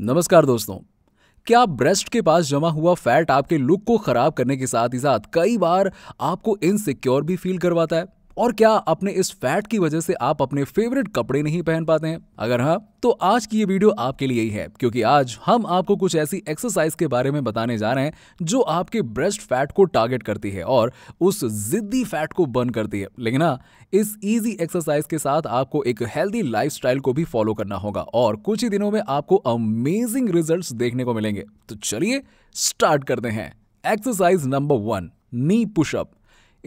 नमस्कार दोस्तों क्या ब्रेस्ट के पास जमा हुआ फैट आपके लुक को खराब करने के साथ ही साथ कई बार आपको इनसिक्योर भी फील करवाता है और क्या अपने इस फैट की वजह से आप अपने फेवरेट कपड़े नहीं पहन पाते हैं अगर हाँ तो आज की ये वीडियो आपके लिए ही है क्योंकि आज हम आपको कुछ ऐसी एक्सरसाइज के बारे में बताने जा रहे हैं जो आपके ब्रेस्ट फैट को टारगेट करती है और उस जिद्दी फैट को बर्न करती है लेकिन हाँ इस ईजी एक्सरसाइज के साथ आपको एक हेल्दी लाइफ को भी फॉलो करना होगा और कुछ ही दिनों में आपको अमेजिंग रिजल्ट देखने को मिलेंगे तो चलिए स्टार्ट करते हैं exercise number one knee pushup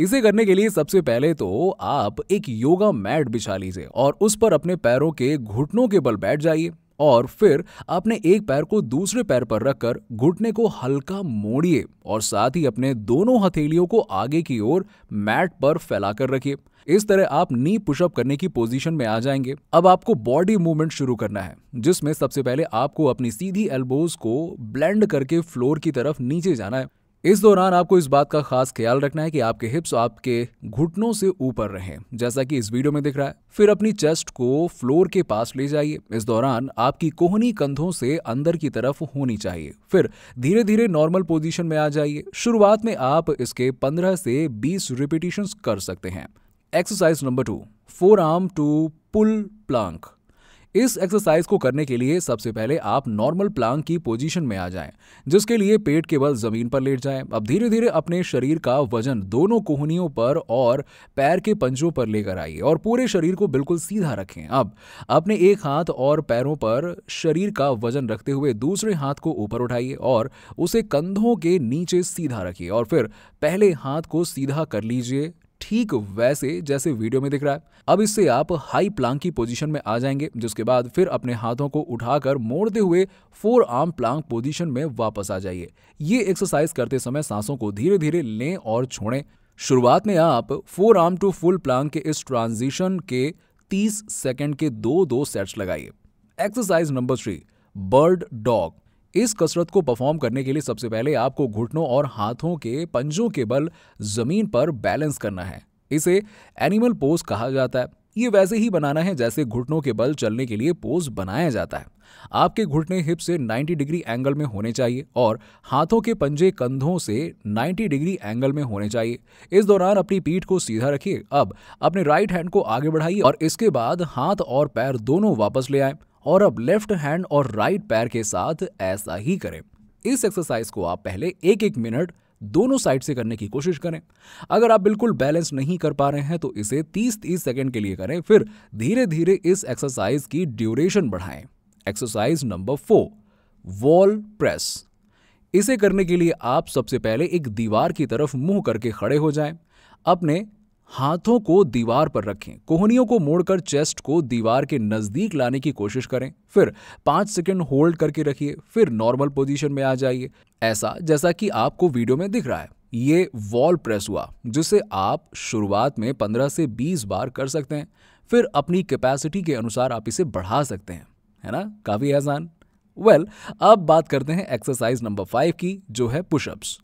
इसे करने के लिए सबसे पहले तो आप एक योगा मैट बिछा लीजिए और उस पर अपने पैरों के घुटनों के बल बैठ जाइए और फिर अपने एक पैर को दूसरे पैर पर रखकर घुटने को हल्का मोड़िए और साथ ही अपने दोनों हथेलियों को आगे की ओर मैट पर फैलाकर रखिए इस तरह आप नी पुशअप करने की पोजीशन में आ जाएंगे अब आपको बॉडी मूवमेंट शुरू करना है जिसमें सबसे पहले आपको अपनी सीधी एल्बोज को ब्लेंड करके फ्लोर की तरफ नीचे जाना है इस दौरान आपको इस बात का खास ख्याल रखना है कि आपके हिप्स आपके घुटनों से ऊपर रहें जैसा कि इस वीडियो में दिख रहा है फिर अपनी चेस्ट को फ्लोर के पास ले जाइए इस दौरान आपकी कोहनी कंधों से अंदर की तरफ होनी चाहिए फिर धीरे धीरे नॉर्मल पोजीशन में आ जाइए शुरुआत में आप इसके पंद्रह से बीस रिपीटेशन कर सकते हैं exercise number two forearm to pull plank इस एक्सरसाइज को करने के लिए सबसे पहले आप नॉर्मल प्लांग की पोजीशन में आ जाएं, जिसके लिए पेट के बल जमीन पर लेट जाएं। अब धीरे धीरे अपने शरीर का वजन दोनों कोहनियों पर और पैर के पंजों पर लेकर आइए और पूरे शरीर को बिल्कुल सीधा रखें अब अपने एक हाथ और पैरों पर शरीर का वजन रखते हुए दूसरे हाथ को ऊपर उठाइए और उसे कंधों के नीचे सीधा रखिए और फिर पहले हाथ को सीधा कर लीजिए ठीक वैसे जैसे वीडियो में दिख रहा है अब इससे आप हाई प्लांक की पोजीशन में आ जाएंगे जिसके बाद फिर अपने हाथों को उठाकर मोड़ते हुए फोर आर्म प्लांक पोजीशन में वापस आ जाइए ये एक्सरसाइज करते समय सांसों को धीरे धीरे लें और छोड़ें शुरुआत में आप forearm to full plank के इस ट्रांजिशन के 30 सेकंड के दो दो सेट्स लगाइए exercise number three bird dog इस कसरत को परफॉर्म करने के लिए सबसे पहले आपको घुटनों और हाथों के पंजों के बल जमीन पर बैलेंस करना है इसे एनिमल पोज कहा जाता है ये वैसे ही बनाना है जैसे घुटनों के बल चलने के लिए पोज बनाया जाता है आपके घुटने हिप से 90 डिग्री एंगल में होने चाहिए और हाथों के पंजे कंधों से 90 डिग्री एंगल में होने चाहिए इस दौरान अपनी पीठ को सीधा रखिए अब अपने राइट हैंड को आगे बढ़ाइए और इसके बाद हाथ और पैर दोनों वापस ले आए और अब लेफ्ट हैंड और राइट पैर के साथ ऐसा ही करें इस एक्सरसाइज को आप पहले एक एक मिनट दोनों साइड से करने की कोशिश करें अगर आप बिल्कुल बैलेंस नहीं कर पा रहे हैं तो इसे 30-30 सेकंड के लिए करें फिर धीरे धीरे इस एक्सरसाइज की ड्यूरेशन बढ़ाएं exercise number four wall press इसे करने के लिए आप सबसे पहले एक दीवार की तरफ मुंह करके खड़े हो जाएं अपने हाथों को दीवार पर रखें कोहनियों को मोड़कर चेस्ट को दीवार के नजदीक लाने की कोशिश करें फिर पांच सेकंड होल्ड करके रखिए फिर नॉर्मल पोजीशन में आ जाइए ऐसा जैसा कि आपको वीडियो में दिख रहा है ये वॉल प्रेस हुआ जिसे आप शुरुआत में 15 से 20 बार कर सकते हैं फिर अपनी कैपेसिटी के अनुसार आप इसे बढ़ा सकते हैं है ना काफ़ी आसान वेल well, अब बात करते हैं एक्सरसाइज नंबर फाइव की जो है पुशअप्स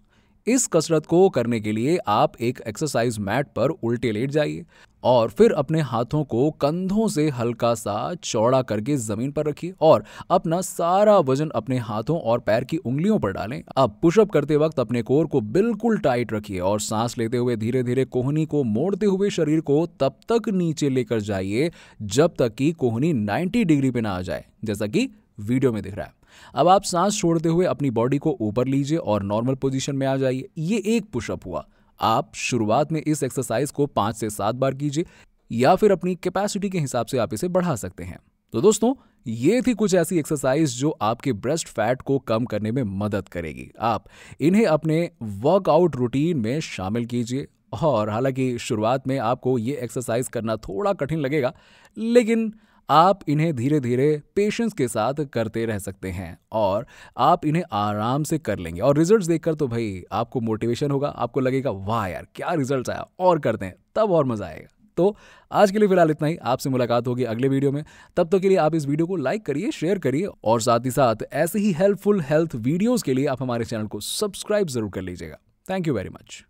इस कसरत को करने के लिए आप एक एक्सरसाइज मैट पर उल्टे लेट जाइए और फिर अपने हाथों को कंधों से हल्का सा चौड़ा करके जमीन पर रखिए और अपना सारा वजन अपने हाथों और पैर की उंगलियों पर डालें अब पुशअप करते वक्त अपने कोर को बिल्कुल टाइट रखिए और सांस लेते हुए धीरे धीरे कोहनी को मोड़ते हुए शरीर को तब तक नीचे लेकर जाइए जब तक कि कोहनी 90 डिग्री पे ना आ जाए जैसा कि वीडियो में दिख रहा है अब आप सांस छोड़ते हुए अपनी बॉडी को ऊपर लीजिए और नॉर्मल पोजीशन में आ जाइए ये एक पुशअप हुआ आप शुरुआत में इस एक्सरसाइज को पांच से सात बार कीजिए या फिर अपनी कैपेसिटी के हिसाब से आप इसे बढ़ा सकते हैं तो दोस्तों ये थी कुछ ऐसी एक्सरसाइज जो आपके ब्रेस्ट फैट को कम करने में मदद करेगी आप इन्हें अपने वर्कआउट रूटीन में शामिल कीजिए और हालांकि शुरुआत में आपको ये एक्सरसाइज करना थोड़ा कठिन लगेगा लेकिन आप इन्हें धीरे धीरे पेशेंस के साथ करते रह सकते हैं और आप इन्हें आराम से कर लेंगे और रिजल्ट्स देखकर तो भाई आपको मोटिवेशन होगा आपको लगेगा वाह यार क्या रिजल्ट आया और करते हैं तब और मज़ा आएगा तो आज के लिए फिलहाल इतना ही आपसे मुलाकात होगी अगले वीडियो में तब तक तो के लिए आप इस वीडियो को लाइक करिए शेयर करिए और साथ ही साथ ऐसे ही हेल्पफुल हेल्थ वीडियोज़ के लिए आप हमारे चैनल को सब्सक्राइब जरूर कर लीजिएगा थैंक यू वेरी मच